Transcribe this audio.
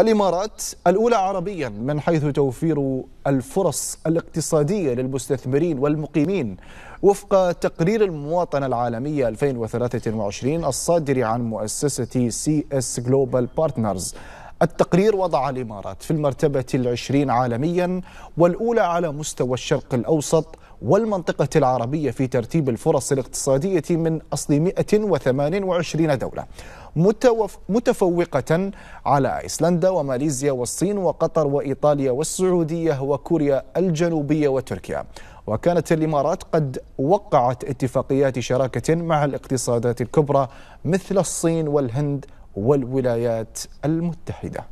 الإمارات الأولى عربيا من حيث توفير الفرص الاقتصادية للمستثمرين والمقيمين وفق تقرير المواطنة العالمية 2023 الصادر عن مؤسسة سي اس جلوبال بارتنرز التقرير وضع الإمارات في المرتبة العشرين عالميا والأولى على مستوى الشرق الأوسط والمنطقة العربية في ترتيب الفرص الاقتصادية من أصل 128 دولة متفوقة على أيسلندا وماليزيا والصين وقطر وإيطاليا والسعودية وكوريا الجنوبية وتركيا وكانت الإمارات قد وقعت اتفاقيات شراكة مع الاقتصادات الكبرى مثل الصين والهند والولايات المتحدة